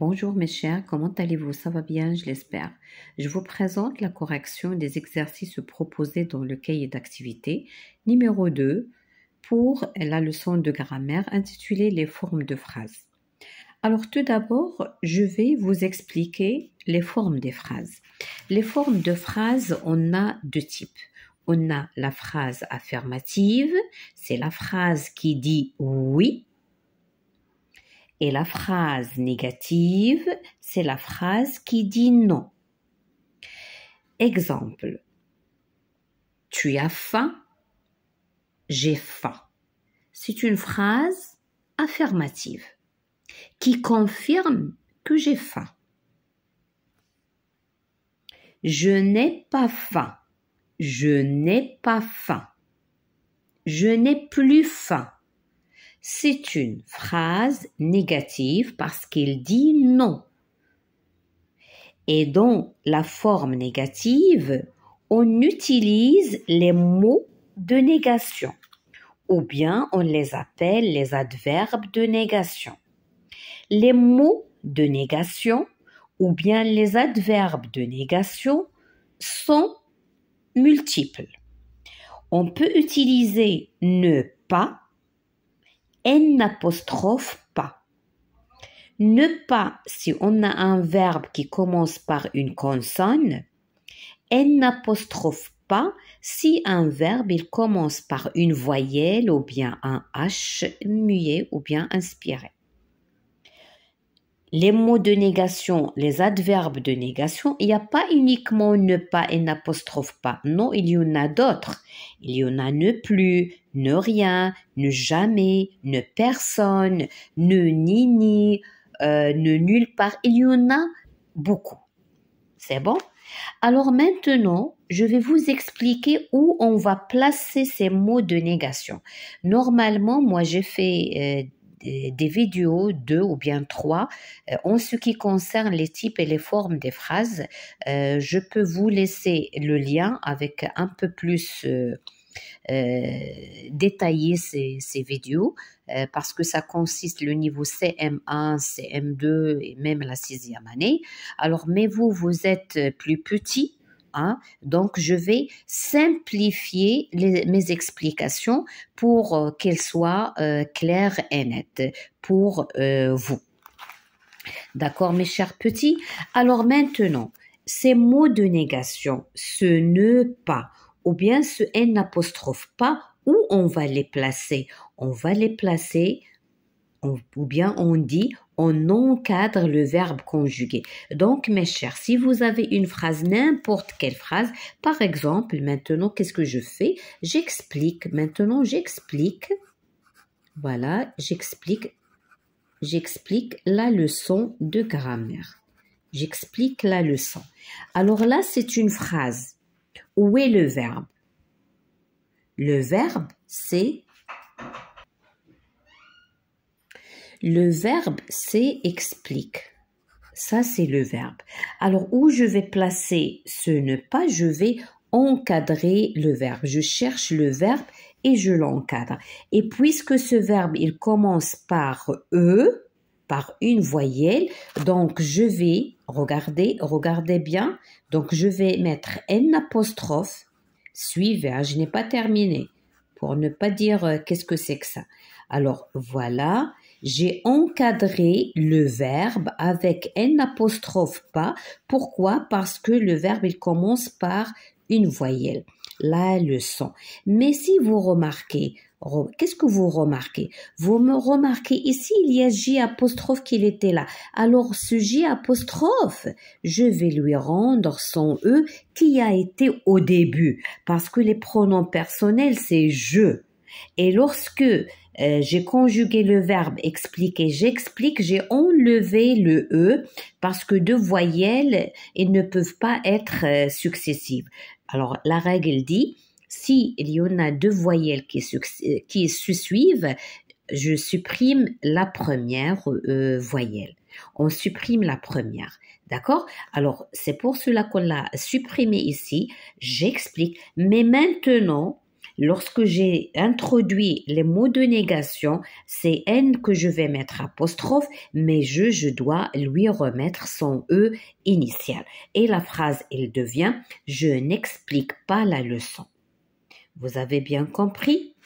Bonjour mes chers, comment allez-vous Ça va bien, je l'espère. Je vous présente la correction des exercices proposés dans le cahier d'activité numéro 2 pour la leçon de grammaire intitulée Les formes de phrases. Alors tout d'abord, je vais vous expliquer les formes des phrases. Les formes de phrases, on a deux types. On a la phrase affirmative, c'est la phrase qui dit oui et la phrase négative, c'est la phrase qui dit non. Exemple. Tu as faim J'ai faim. C'est une phrase affirmative qui confirme que j'ai faim. Je n'ai pas faim. Je n'ai pas faim. Je n'ai plus faim c'est une phrase négative parce qu'il dit non. Et dans la forme négative, on utilise les mots de négation ou bien on les appelle les adverbes de négation. Les mots de négation ou bien les adverbes de négation sont multiples. On peut utiliser ne pas n'apostrophe pas. Ne pas si on a un verbe qui commence par une consonne, n'apostrophe pas si un verbe il commence par une voyelle ou bien un h muet ou bien inspiré les mots de négation, les adverbes de négation, il n'y a pas uniquement ne pas et n'apostrophe pas. Non, il y en a d'autres. Il y en a ne plus, ne rien, ne jamais, ne personne, ne ni ni, euh, ne nulle part. Il y en a beaucoup. C'est bon Alors maintenant, je vais vous expliquer où on va placer ces mots de négation. Normalement, moi, j'ai fait... Euh, des vidéos, deux ou bien trois, euh, en ce qui concerne les types et les formes des phrases. Euh, je peux vous laisser le lien avec un peu plus... Euh, détaillé ces, vidéos parce que ça consiste le niveau CM1, CM2 et même la sixième année. Alors, mais vous, vous êtes plus petit, Hein. Donc, je vais simplifier mes explications pour euh, qu'elles soient euh, claires et nettes pour euh, vous. D'accord, mes chers petits Alors maintenant, ces mots de négation, ce ne pas, ou bien ce n pas, où on va les placer On va les placer ou bien on dit on encadre le verbe conjugué. Donc, mes chers, si vous avez une phrase, n'importe quelle phrase, par exemple, maintenant, qu'est-ce que je fais J'explique. Maintenant, j'explique. Voilà, j'explique. J'explique la leçon de grammaire. J'explique la leçon. Alors là, c'est une phrase. Où est le verbe Le verbe, c'est le verbe, c'est explique. Ça, c'est le verbe. Alors, où je vais placer ce ne pas, je vais encadrer le verbe. Je cherche le verbe et je l'encadre. Et puisque ce verbe, il commence par E, par une voyelle, donc je vais, regarder, regardez bien, donc je vais mettre N apostrophe, suivez, hein, je n'ai pas terminé, pour ne pas dire euh, qu'est-ce que c'est que ça. Alors voilà, j'ai encadré le verbe avec n apostrophe pas. Pourquoi Parce que le verbe, il commence par une voyelle. La leçon. Mais si vous remarquez, Qu'est-ce que vous remarquez Vous me remarquez ici, il y a J apostrophe était là. Alors ce J apostrophe, je vais lui rendre son E qui a été au début, parce que les pronoms personnels, c'est je. Et lorsque euh, j'ai conjugué le verbe expliquer, j'explique, j'ai enlevé le e parce que deux voyelles, ne peuvent pas être euh, successives. Alors la règle dit, si il y en a deux voyelles qui, se euh, suivent, je supprime la première voyelle. On supprime la première. D'accord Alors, c'est pour cela qu'on l'a supprimé ici. J'explique. Mais maintenant, Lorsque j'ai introduit les mots de négation, c'est N que je vais mettre apostrophe, mais je, je dois lui remettre son E initial. Et la phrase, elle devient, je n'explique pas la leçon. Vous avez bien compris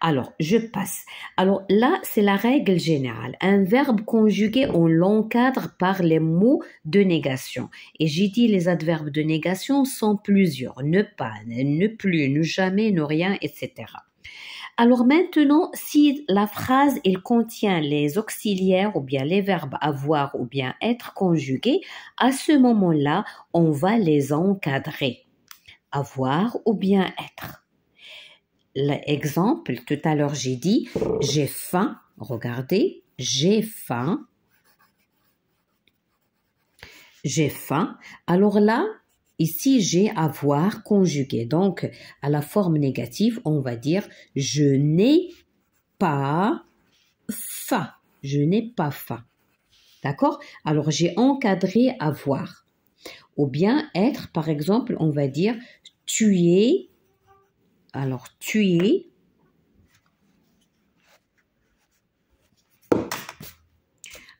alors, je passe. Alors là, c'est la règle générale. Un verbe conjugué, on l'encadre par les mots de négation. Et j'ai dit les adverbes de négation sont plusieurs. Ne pas, ne plus, ne jamais, ne rien, etc. Alors maintenant, si la phrase elle contient les auxiliaires ou bien les verbes avoir ou bien être conjugués, à ce moment-là, on va les encadrer. Avoir ou bien être. L'exemple, tout à l'heure j'ai dit j'ai faim, regardez, j'ai faim. J'ai faim. Alors là, ici j'ai avoir conjugué. Donc à la forme négative, on va dire je n'ai pas faim. Je n'ai pas faim. D'accord Alors j'ai encadré avoir. Ou bien être, par exemple, on va dire tuer alors, tu es.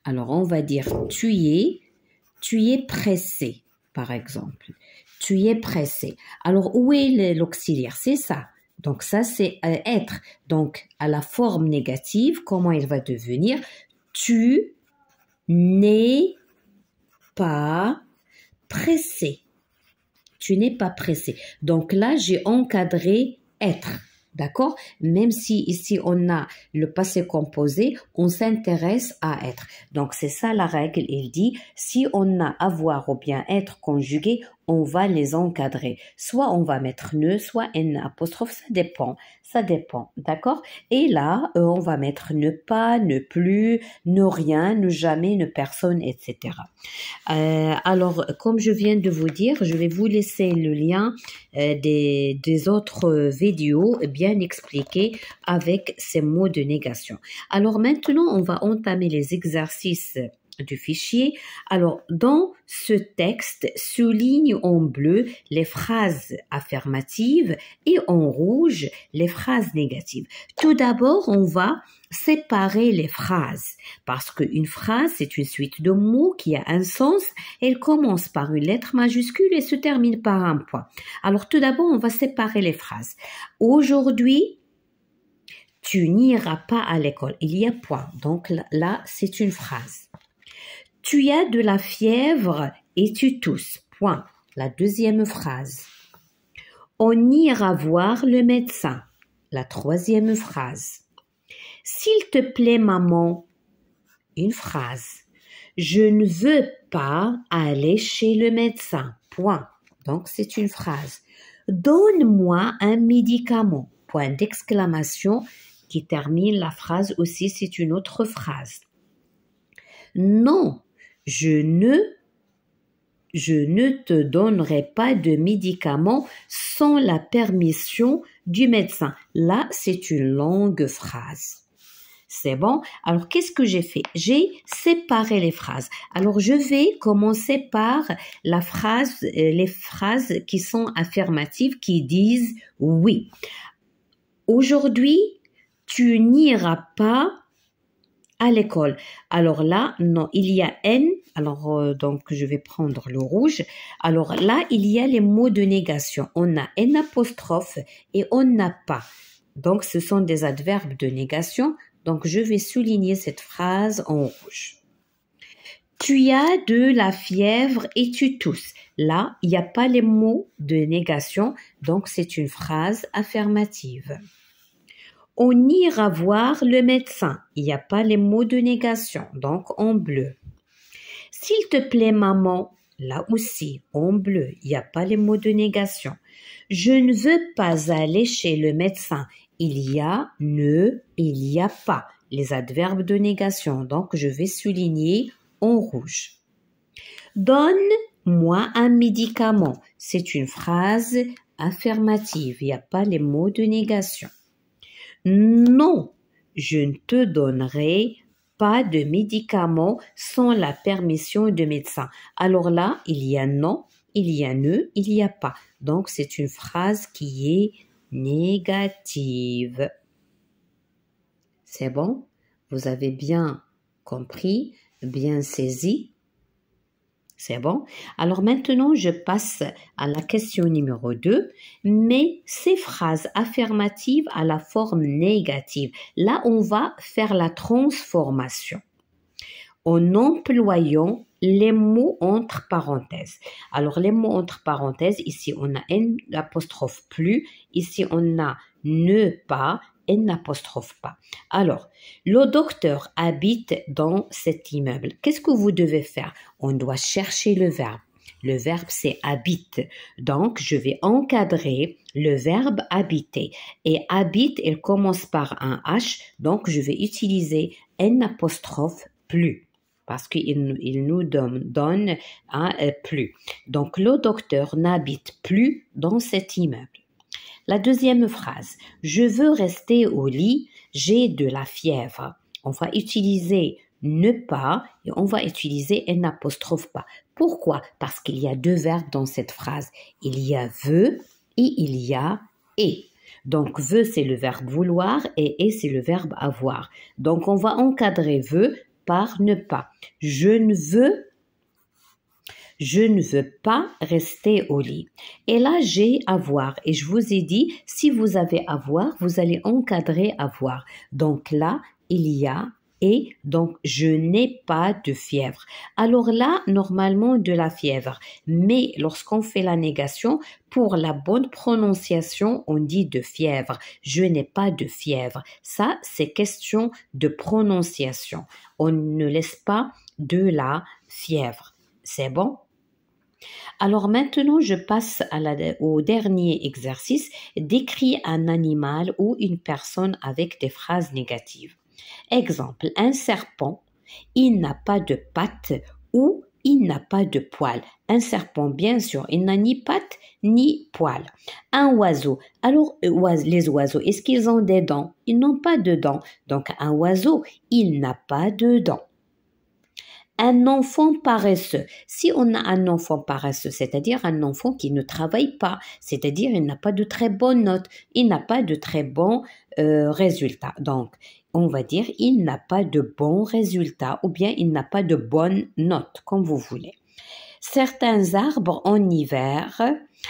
Alors, on va dire tu es. tu es pressé, par exemple. Tu es pressé. Alors, où est l'auxiliaire C'est ça. Donc, ça, c'est euh, être. Donc, à la forme négative, comment il va devenir Tu n'es pas pressé. Tu n'es pas pressé. Donc là, j'ai encadré être. D'accord Même si ici on a le passé composé, on s'intéresse à être. Donc c'est ça la règle. Il dit, si on a avoir ou bien être conjugué, on va les encadrer. Soit on va mettre ne, soit n apostrophe, ça dépend, ça dépend, d'accord Et là, euh, on va mettre ne pas, ne plus, ne rien, ne jamais, ne personne, etc. Euh, alors, comme je viens de vous dire, je vais vous laisser le lien euh, des, des, autres vidéos bien expliquées avec ces mots de négation. Alors maintenant, on va entamer les exercices du fichier. Alors, dans ce texte, souligne en bleu les phrases affirmatives et en rouge les phrases négatives. Tout d'abord, on va séparer les phrases parce qu'une phrase, c'est une suite de mots qui a un sens. Elle commence par une lettre majuscule et se termine par un point. Alors, tout d'abord, on va séparer les phrases. Aujourd'hui, tu n'iras pas à l'école. Il y a point. Donc là, c'est une phrase. Tu as de la fièvre et tu tousses. Point. La deuxième phrase. On ira voir le médecin. La troisième phrase. S'il te plaît, maman. Une phrase. Je ne veux pas aller chez le médecin. Point. Donc c'est une phrase. Donne-moi un médicament. Point d'exclamation qui termine la phrase aussi, c'est une autre phrase. Non, je ne je ne te donnerai pas de médicaments sans la permission du médecin. Là, c'est une longue phrase. C'est bon. Alors, qu'est-ce que j'ai fait J'ai séparé les phrases. Alors, je vais commencer par la phrase, euh, les phrases qui sont affirmatives, qui disent oui. Aujourd'hui, tu n'iras pas à l'école. Alors là, non, il y a N alors, euh, donc, je vais prendre le rouge. Alors là, il y a les mots de négation. On a une apostrophe et on n'a pas. Donc, ce sont des adverbes de négation. Donc, je vais souligner cette phrase en rouge. Tu as de la fièvre et tu tousses. Là, il n'y a pas les mots de négation, donc c'est une phrase affirmative. On ira voir le médecin. Il n'y a pas les mots de négation, donc en bleu. S'il te plaît, maman, là aussi, en bleu, il n'y a pas les mots de négation. Je ne veux pas aller chez le médecin. Il y a ne, il n'y a pas les adverbes de négation. Donc, je vais souligner en rouge. Donne-moi un médicament. C'est une phrase affirmative. Il n'y a pas les mots de négation. Non, je ne te donnerai pas de médicaments sans la permission de médecin. Alors là, il y a non, il y a ne, il n'y a pas. Donc c'est une phrase qui est négative. C'est bon Vous avez bien compris, bien saisi c'est bon Alors maintenant, je passe à la question numéro 2. Mais ces phrases affirmatives à la forme négative, là, on va faire la transformation en employant les mots entre parenthèses. Alors, les mots entre parenthèses, ici, on a n apostrophe plus, ici, on a ne pas, n apostrophe pas. Alors, le docteur habite dans cet immeuble. Qu'est-ce que vous devez faire On doit chercher le verbe. Le verbe c'est habite. Donc, je vais encadrer le verbe habiter. Et habite, il commence par un H, donc je vais utiliser n plus parce qu'il nous donne, donne euh, plus. Donc le docteur n'habite plus dans cet immeuble. La deuxième phrase, je veux rester au lit, j'ai de la fièvre. On va utiliser ne pas et on va utiliser un apostrophe pas. Pourquoi Parce qu'il y a deux verbes dans cette phrase. Il y a veut et il y a et. Donc veut c'est le verbe vouloir et et », c'est le verbe avoir. Donc on va encadrer veut ne pas. Je ne veux je ne veux pas rester au lit. Et là, j'ai avoir. Et je vous ai dit, si vous avez avoir, vous allez encadrer avoir. Donc là, il y a et donc je n'ai pas de fièvre. Alors là, normalement de la fièvre, mais lorsqu'on fait la négation, pour la bonne prononciation, on dit de fièvre. Je n'ai pas de fièvre. Ça, c'est question de prononciation. On ne laisse pas de la fièvre. C'est bon? Alors maintenant, je passe au dernier exercice. Décris un animal ou une personne avec des phrases négatives. Exemple, un serpent, il n'a pas de pattes ou il n'a pas de poils. Un serpent, bien sûr, il n'a ni pattes ni poils. Un oiseau. Alors, euh, les oiseaux, est-ce qu'ils ont des dents Ils n'ont pas de dents. Donc, un oiseau, il n'a pas de dents un enfant paresseux. Si on a un enfant paresseux, c'est-à-dire un enfant qui ne travaille pas, c'est-à-dire il n'a pas de très bonnes notes, il n'a pas de très bons euh, résultats. Donc, on va dire il n'a pas de bons résultats ou bien il n'a pas de bonnes notes, comme vous voulez. Certains arbres en hiver,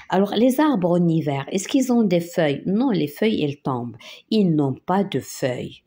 alors les arbres en hiver, est-ce qu'ils ont des feuilles Non, les feuilles, elles tombent. Ils n'ont pas de feuilles.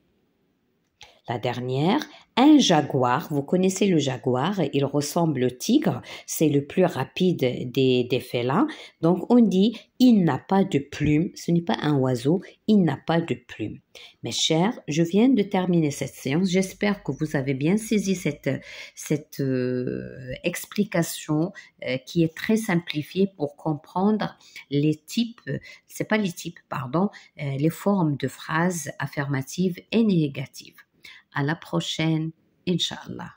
La dernière, un jaguar, vous connaissez le jaguar, il ressemble au tigre, c'est le plus rapide des, des félins. Donc on dit, il n'a pas de plume, ce n'est pas un oiseau, il n'a pas de plume. Mes chers, je viens de terminer cette séance, j'espère que vous avez bien saisi cette, cette euh, explication euh, qui est très simplifiée pour comprendre les types, c'est pas les types, pardon, euh, les formes de phrases affirmatives et négatives. À la prochaine, inshallah.